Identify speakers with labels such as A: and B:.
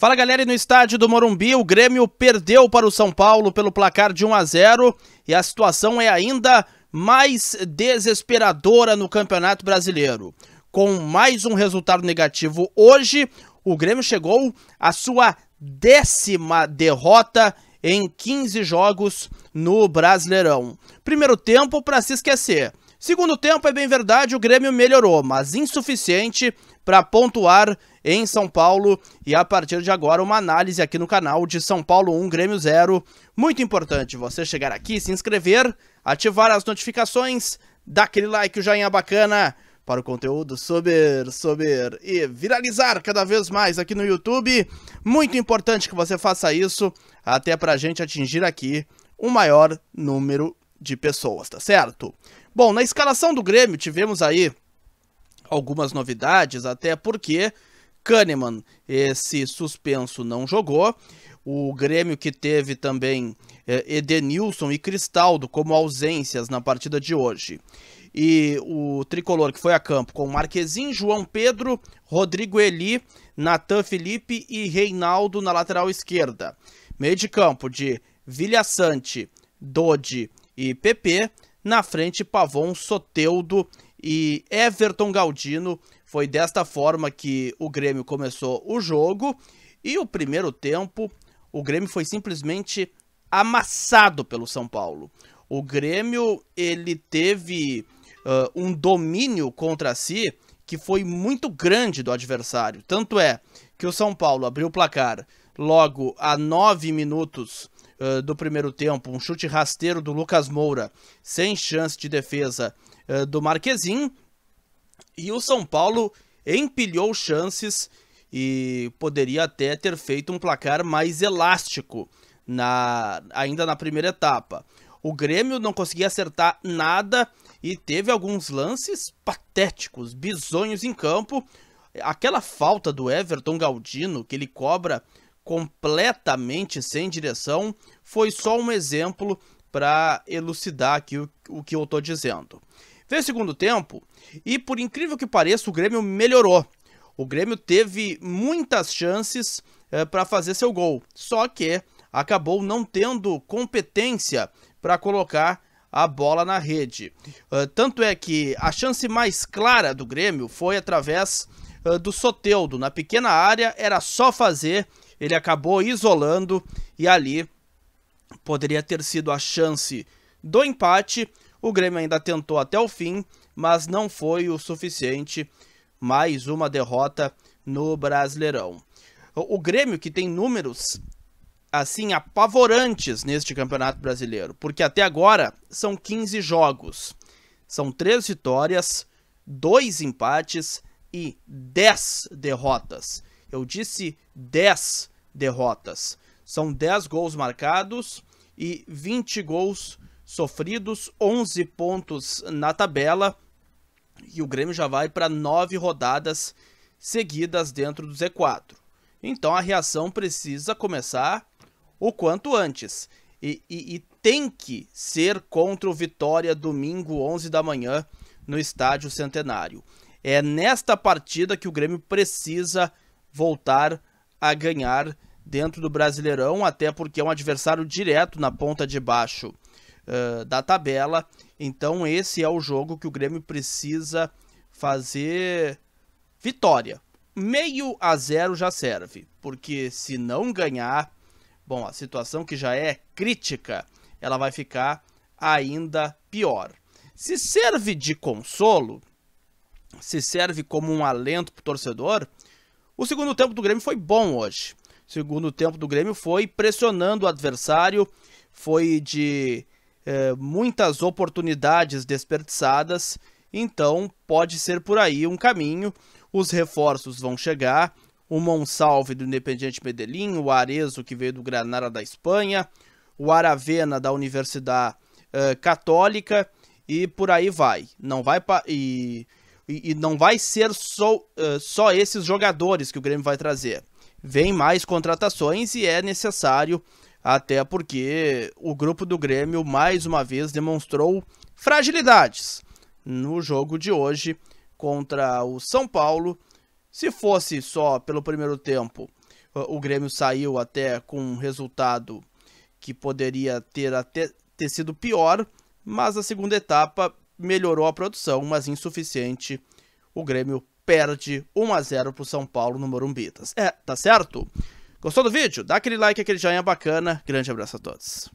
A: Fala galera, e no estádio do Morumbi, o Grêmio perdeu para o São Paulo pelo placar de 1 a 0 e a situação é ainda mais desesperadora no Campeonato Brasileiro. Com mais um resultado negativo hoje, o Grêmio chegou à sua décima derrota em 15 jogos no Brasileirão. Primeiro tempo para se esquecer. Segundo tempo, é bem verdade, o Grêmio melhorou, mas insuficiente para pontuar em São Paulo. E a partir de agora, uma análise aqui no canal de São Paulo 1, Grêmio 0. Muito importante você chegar aqui, se inscrever, ativar as notificações, dar aquele like, o joinha bacana para o conteúdo subir, subir e viralizar cada vez mais aqui no YouTube. Muito importante que você faça isso, até para a gente atingir aqui um maior número de pessoas, tá certo? Bom, na escalação do Grêmio tivemos aí algumas novidades, até porque Kahneman, esse suspenso, não jogou. O Grêmio que teve também é, Edenilson e Cristaldo como ausências na partida de hoje. E o tricolor que foi a campo com Marquezin, João Pedro, Rodrigo Eli, Natan Felipe e Reinaldo na lateral esquerda. Meio de campo de Vilha Sante, Dodi e PP. Na frente, Pavon, Soteudo e Everton Galdino. Foi desta forma que o Grêmio começou o jogo. E o primeiro tempo, o Grêmio foi simplesmente amassado pelo São Paulo. O Grêmio, ele teve uh, um domínio contra si que foi muito grande do adversário. Tanto é que o São Paulo abriu o placar logo a nove minutos uh, do primeiro tempo, um chute rasteiro do Lucas Moura, sem chance de defesa uh, do Marquezinho. E o São Paulo empilhou chances e poderia até ter feito um placar mais elástico na, ainda na primeira etapa. O Grêmio não conseguia acertar nada e teve alguns lances patéticos, bizonhos em campo. Aquela falta do Everton Galdino que ele cobra completamente sem direção, foi só um exemplo para elucidar aqui o, o que eu estou dizendo. Veio segundo tempo e, por incrível que pareça, o Grêmio melhorou. O Grêmio teve muitas chances eh, para fazer seu gol, só que acabou não tendo competência para colocar a bola na rede. Uh, tanto é que a chance mais clara do Grêmio foi através uh, do Soteudo. Na pequena área era só fazer ele acabou isolando e ali poderia ter sido a chance do empate. O Grêmio ainda tentou até o fim, mas não foi o suficiente. Mais uma derrota no Brasileirão. O Grêmio, que tem números assim apavorantes neste Campeonato Brasileiro, porque até agora são 15 jogos. São 3 vitórias, 2 empates e 10 derrotas. Eu disse 10 derrotas. São 10 gols marcados e 20 gols sofridos, 11 pontos na tabela. E o Grêmio já vai para 9 rodadas seguidas dentro do Z4. Então a reação precisa começar o quanto antes. E, e, e, tem que ser contra o Vitória domingo, 11 da manhã, no Estádio Centenário. É nesta partida que o Grêmio precisa voltar a ganhar dentro do Brasileirão, até porque é um adversário direto na ponta de baixo uh, da tabela. Então, esse é o jogo que o Grêmio precisa fazer vitória. Meio a zero já serve, porque se não ganhar, bom, a situação que já é crítica, ela vai ficar ainda pior. Se serve de consolo, se serve como um alento para o torcedor, o segundo tempo do Grêmio foi bom hoje. O segundo tempo do Grêmio foi pressionando o adversário, foi de é, muitas oportunidades desperdiçadas. Então pode ser por aí um caminho. Os reforços vão chegar. O Monsalve do Independiente Medellín, o Arezo que veio do Granada da Espanha, o Aravena da Universidade uh, Católica e por aí vai. Não vai e e, e não vai ser só, uh, só esses jogadores que o Grêmio vai trazer. Vem mais contratações e é necessário, até porque o grupo do Grêmio mais uma vez demonstrou fragilidades no jogo de hoje contra o São Paulo. Se fosse só pelo primeiro tempo, o Grêmio saiu até com um resultado que poderia ter até ter sido pior, mas a segunda etapa melhorou a produção, mas insuficiente. O Grêmio perde 1 a 0 pro São Paulo no Morumbitas. É, tá certo? Gostou do vídeo? Dá aquele like, aquele joinha bacana. Grande abraço a todos.